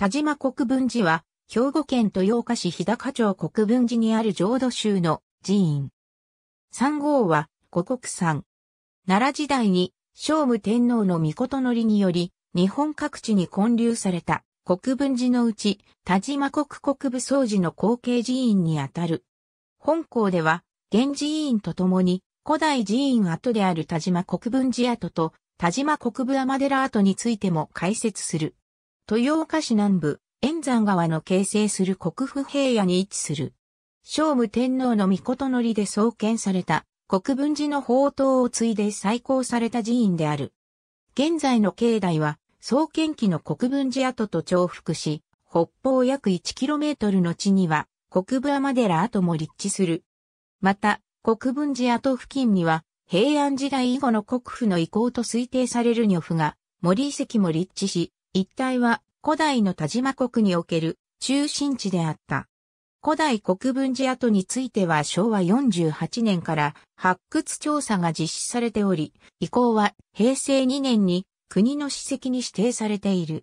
田島国分寺は、兵庫県豊岡市日高町国分寺にある浄土宗の寺院。三号は、五国山。奈良時代に、聖武天皇の御事のりにより、日本各地に建立された国分寺のうち、田島国国部総寺の後継寺院にあたる。本校では、現寺院とともに、古代寺院跡である田島国分寺跡と、田島国部天寺跡についても解説する。豊岡市南部、円山川の形成する国府平野に位置する。聖武天皇の御事のりで創建された国分寺の宝刀を継いで再興された寺院である。現在の境内は創建期の国分寺跡と重複し、北方約 1km の地には国分山寺跡も立地する。また、国分寺跡付近には平安時代以後の国府の遺構と推定される女府が森遺跡も立地し、一帯は古代の田島国における中心地であった。古代国分寺跡については昭和48年から発掘調査が実施されており、以降は平成2年に国の史跡に指定されている。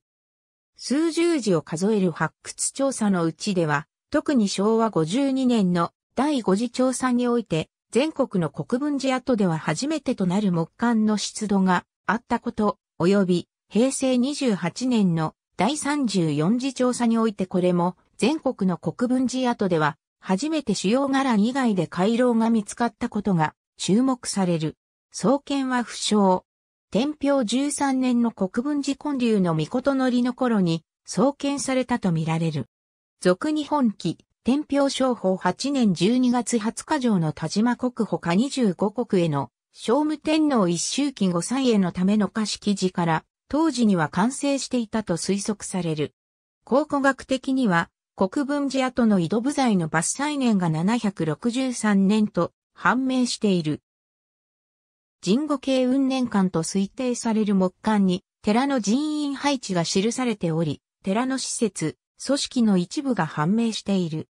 数十字を数える発掘調査のうちでは、特に昭和52年の第5次調査において、全国の国分寺跡では初めてとなる木管の出土があったこと、及び平成28年の第34次調査においてこれも全国の国分寺跡では初めて主要伽藍以外で回廊が見つかったことが注目される。創建は不詳。天平13年の国分寺建立の御事のりの頃に創建されたとみられる。俗日本記、天平商法8年12月20日上の田島国保下25国への、聖武天皇一周期5祭へのための貸し記事から、当時には完成していたと推測される。考古学的には、国分寺跡の井戸部材の伐採年が763年と判明している。人語系運年間と推定される木簡に、寺の人員配置が記されており、寺の施設、組織の一部が判明している。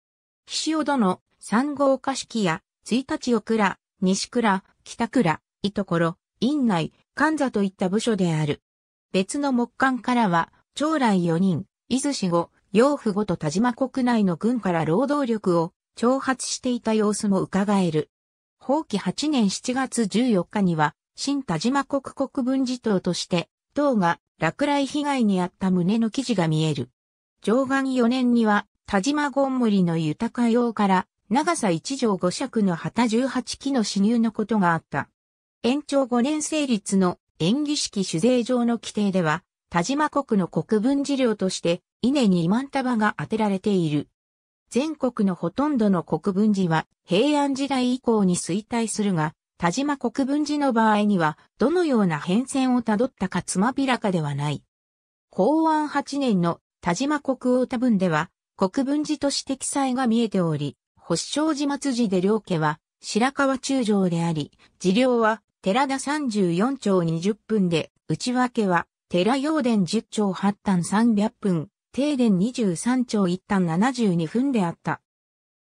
岸尾殿、三号化式や、一日を倉、西倉、北倉、いところ、院内、神座といった部署である。別の木管からは、将来4人、伊豆市後、洋府後と田島国内の軍から労働力を挑発していた様子も伺える。法棄8年7月14日には、新田島国国分寺党として、党が落雷被害に遭った旨の記事が見える。上岸4年には、田島ゴン森リの豊か用から、長さ1条5尺の旗18基の支入のことがあった。延長5年成立の演技式酒税上の規定では、田島国の国分事業として、稲2万束が当てられている。全国のほとんどの国分寺は平安時代以降に衰退するが、田島国分寺の場合には、どのような変遷をたどったかつまびらかではない。公安8年の田島国王多分では、国分寺として記載が見えており、保証寺末寺で両家は白川中将であり、寺領は寺田34丁20分で、内訳は、寺陽殿10丁8単300分、定殿23丁1単72分であった。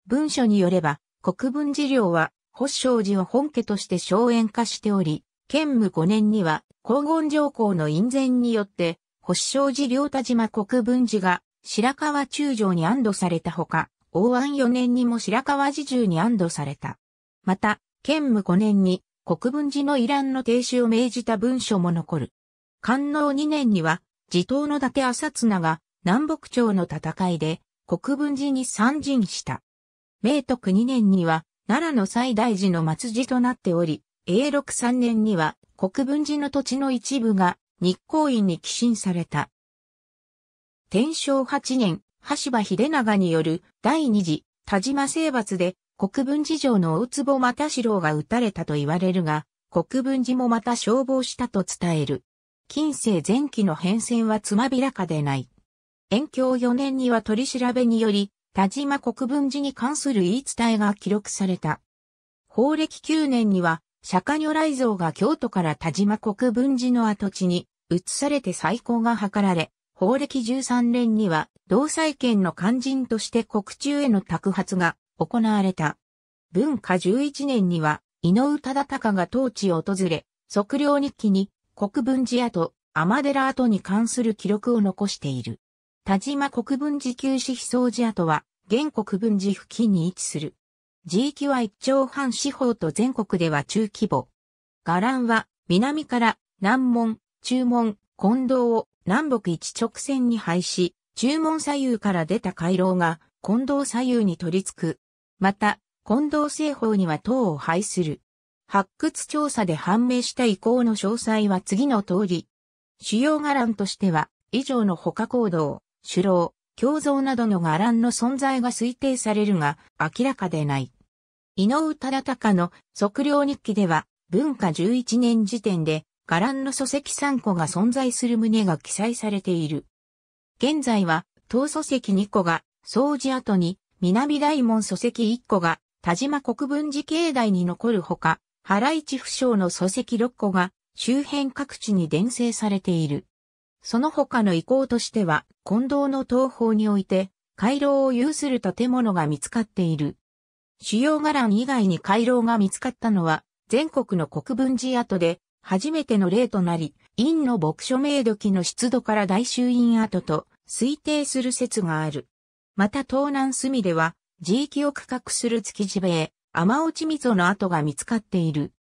文書によれば、国分寺領は、保証寺を本家として荘園化しており、建武5年には、黄金上皇の院前によって、保証寺領田島国分寺が、白川中将に安堵されたほか、王安4年にも白川寺中に安堵された。また、建武5年に、国分寺の依覧の停止を命じた文書も残る。官能2年には、地頭の伊達浅綱が南北朝の戦いで国分寺に参陣した。明徳2年には、奈良の最大寺の末寺となっており、永禄3年には国分寺の土地の一部が日光院に寄進された。天正8年、橋場秀長による第二次田島征伐で国分寺城の大坪又四郎が撃たれたと言われるが、国分寺もまた消防したと伝える。近世前期の変遷はつまびらかでない。延享4年には取り調べにより、田島国分寺に関する言い伝えが記録された。法暦9年には、釈迦如来像が京都から田島国分寺の跡地に移されて再興が図られ、法暦13年には、同祭権の肝心として国中への託発が行われた。文化11年には、井上忠敬が当地を訪れ、測量日記に国分寺跡、天寺跡に関する記録を残している。田島国分寺旧市悲掃寺跡は、現国分寺付近に位置する。地域は一丁半四方と全国では中規模。伽藍は、南から南門、中門、近道を南北一直線に配し、中門左右から出た回廊が近道左右に取り付くまた、近藤製法には党を廃する。発掘調査で判明した意向の詳細は次の通り。主要伽藍としては、以上の他行動、主労、胸像などの伽藍の存在が推定されるが、明らかでない。井上忠隆の測量日記では、文化11年時点で、伽藍の礎石3個が存在する旨が記載されている。現在は、当礎石2個が、掃除後に南大門礎石1個が、田島国分寺境内に残るほか、原市府省の礎石6個が、周辺各地に伝生されている。その他の遺構としては、近藤の東方において、回廊を有する建物が見つかっている。主要伽藍以外に回廊が見つかったのは、全国の国分寺跡で、初めての例となり、院の牧書名土器の出土から大衆院跡と推定する説がある。また東南隅では、地域を区画する築地塀、雨落ち溝の跡が見つかっている。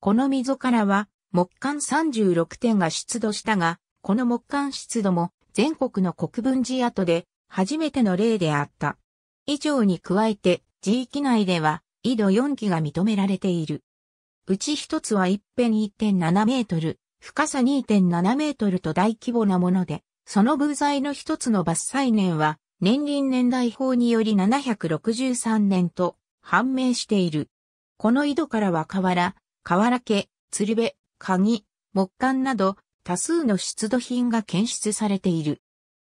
この溝からは、木管36点が出土したが、この木管出土も全国の国分寺跡で初めての例であった。以上に加えて、地域内では、井戸4基が認められている。うち一つは一辺1.7メートル、深さ2.7メートルと大規模なもので、その部材の一つの伐採年は年輪年代法により763年と判明している。この井戸からは河原、河原家、鶴瓶、鍵、木管など多数の出土品が検出されている。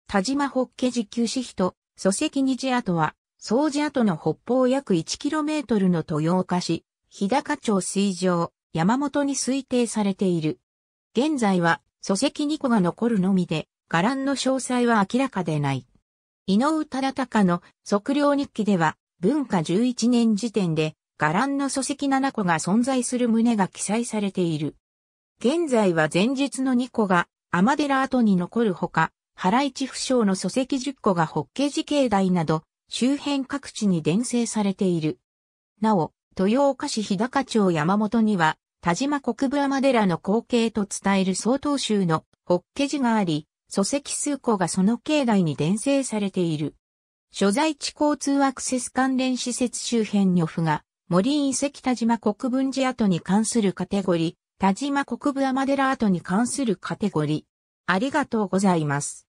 田島ホッケ寺旧市と礎石日跡は、掃除跡の北方約 1km の豊岡市、日高町水上、山本に推定されている。現在は、礎石2個が残るのみで、伽藍の詳細は明らかでない。井上忠敬の測量日記では、文化11年時点で、伽藍の礎石7個が存在する旨が記載されている。現在は前日の2個が、天寺跡に残るほか、原市不詳の礎石10個が北家寺境内など、周辺各地に伝生されている。なお、豊岡市日高町山本には、田島国部天寺の光景と伝える曹洞宗の北家寺があり、礎石数個がその境内に伝生されている。所在地交通アクセス関連施設周辺女府が、森遺跡田島国分寺跡に関するカテゴリー、田島国部デ寺跡に関するカテゴリー。ありがとうございます。